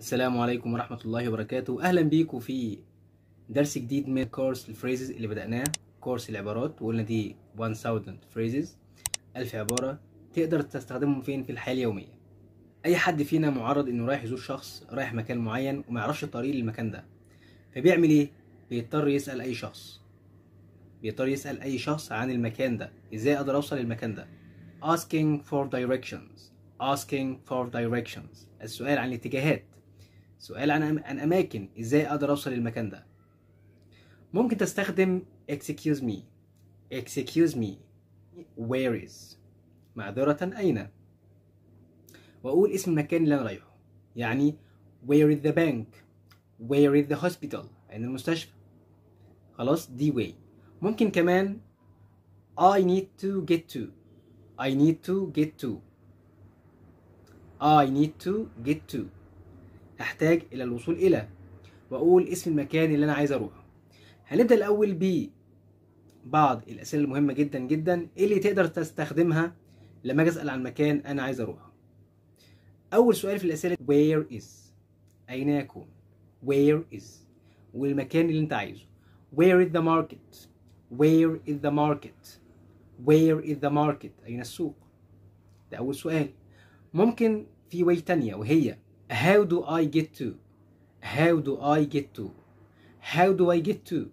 السلام عليكم ورحمة الله وبركاته أهلا بيكم في درس جديد من كورس الفريزز اللي بدأناه كورس العبارات وقلنا دي 1000 فريزز 1000 عبارة تقدر تستخدمهم فين في الحياة اليومية أي حد فينا معرض إنه رايح يزور شخص رايح مكان معين وما يعرفش الطريق للمكان ده فبيعمل إيه؟ بيضطر يسأل أي شخص بيضطر يسأل أي شخص عن المكان ده إزاي أقدر أوصل للمكان ده asking for directions asking for directions السؤال عن الاتجاهات سؤال عن عن اماكن ازاي اقدر اوصل للمكان ده ممكن تستخدم excuse me excuse me where is معذرة أين وأقول اسم المكان اللي أنا رايحه يعني where is the bank where is the hospital عند المستشفى خلاص دي way ممكن كمان I need to get to I need to get to I need to get to أحتاج إلى الوصول إلى وأقول اسم المكان اللي أنا عايز أروحه هنبدأ الأول ب بعض الأسئلة المهمة جدا جدا اللي تقدر تستخدمها لما أجي أسأل عن مكان أنا عايز أروحه أول سؤال في الأسئلة where is أين يكون where is والمكان اللي أنت عايزه where is the market where is the market where is the market أين السوق ده أول سؤال ممكن في واي تانية وهي how do I get to how do I get to how do I get to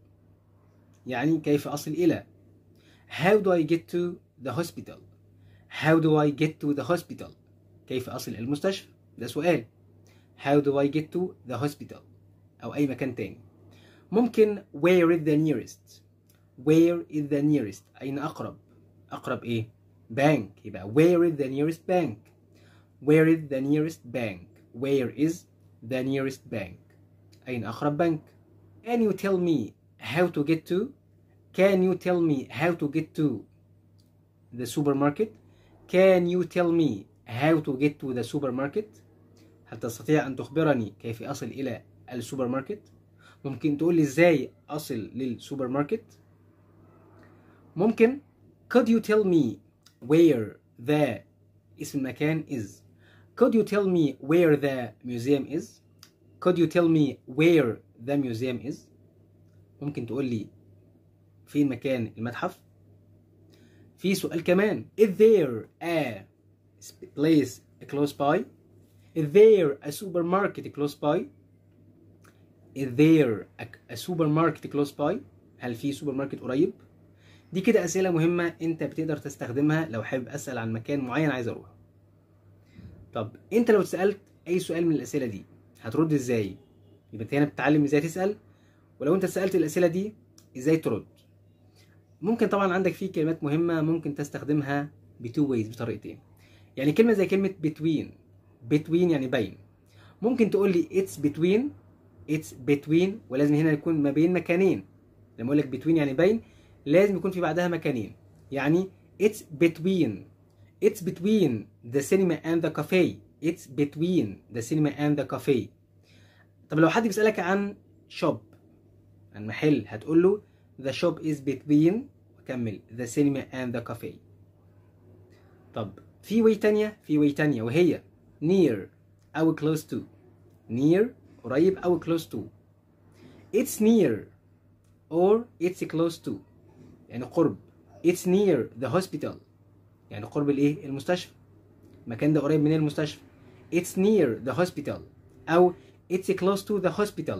يعني كيف أصل إلى how do I get to the hospital how do I get to the hospital كيف أصل إلى المستشفى ده سؤال how do I get to the hospital أو أي مكان تاني ممكن where is the nearest where is the nearest أين أقرب أقرب إيه bank يبقى where is the nearest bank where is the nearest bank where is the nearest bank أين أقرب bank can you tell me how to get to can you tell me how to get to the supermarket can you tell me how to get to the supermarket هل تستطيع أن تخبرني كيف أصل إلى السوبر ماركت ممكن تقول لي إزاي أصل للسوبر ماركت ممكن could you tell me where the اسم المكان is Could you tell me where the museum is? Could you tell me where the museum is? ممكن تقول لي فين مكان المتحف؟ في سؤال كمان Is there a place close by? Is there a supermarket close by? Is there a supermarket close by? هل في سوبر ماركت قريب؟ دي كده أسئلة مهمة أنت بتقدر تستخدمها لو حابب أسأل عن مكان معين عايز أروحه طب انت لو اتسالت اي سؤال من الاسئله دي هترد ازاي يبقى انت هنا بتتعلم ازاي تسال ولو انت سالت الاسئله دي ازاي ترد ممكن طبعا عندك فيه كلمات مهمه ممكن تستخدمها بتو ويز بطريقتين يعني كلمه زي كلمه between between يعني بين ممكن تقول لي it's between it's between ولازم هنا يكون ما بين مكانين لما اقول لك between يعني بين لازم يكون في بعدها مكانين يعني it's between It's between the cinema and the cafe. It's between the cinema and the cafe. طب لو حد بيسألك عن shop عن محل هتقول له the shop is between وكمل the cinema and the cafe. طب في واي تانية في واي تانية وهي near أو close to near قريب أو close to it's near or it's close to يعني قرب it's near the hospital يعني قرب الايه المستشفى المكان ده قريب من المستشفى it's near the hospital او it's close to the hospital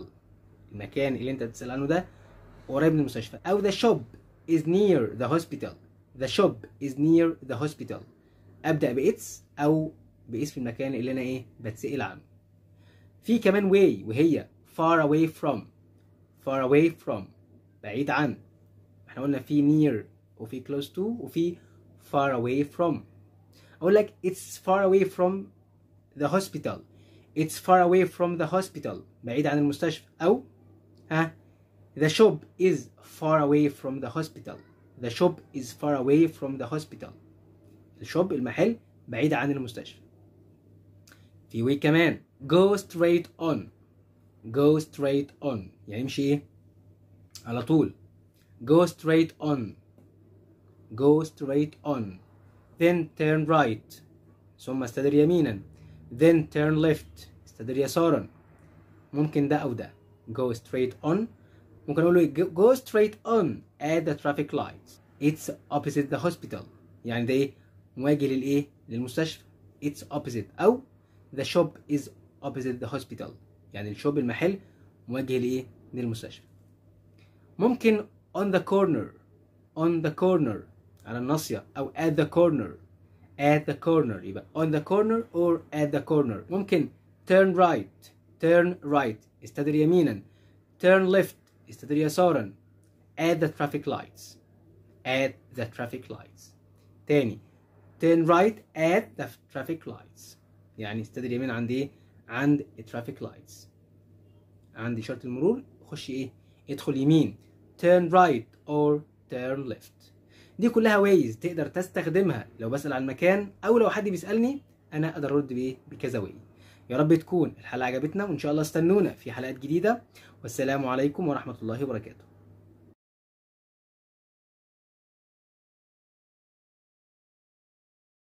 المكان اللي انت بتسال عنه ده قريب من المستشفى او the shop is near the hospital the shop is near the hospital ابدا بإتس او باسم في المكان اللي انا ايه بتسال عنه في كمان way وهي far away from far away from بعيد عن احنا قلنا في near وفي close to وفي far away from or like it's far away from the hospital it's far away from the hospital بعيد عن المستشفى أو ها the shop is far away from the hospital the shop is far away from the hospital الشوب المحل بعيد عن المستشفى في وي كمان go straight on go straight on يعني امشي ايه على طول go straight on go straight on then turn right ثم استدر يمينا then turn left استدر يسارا ممكن ده أو ده go straight on ممكن أقول go straight on at the traffic lights it's opposite the hospital يعني ده إيه مواجه للإيه للمستشفى it's opposite أو the shop is opposite the hospital يعني الشوب المحل مواجه لإيه للمستشفى ممكن on the corner on the corner على الناصية أو at the corner at the corner يبقى on the corner or at the corner ممكن turn right turn right استدر يمينا turn left استدر يسارا at the traffic lights at the traffic lights تاني turn right at the traffic lights يعني استدر يمين عند عند traffic lights عند إشارة المرور خش ايه ادخل يمين turn right or turn left دي كلها ويز تقدر تستخدمها لو بسأل عن مكان أو لو حد بيسألني أنا أقدر أرد بإيه بكذا واي يا رب تكون الحلقة عجبتنا وإن شاء الله استنونا في حلقات جديدة والسلام عليكم ورحمة الله وبركاته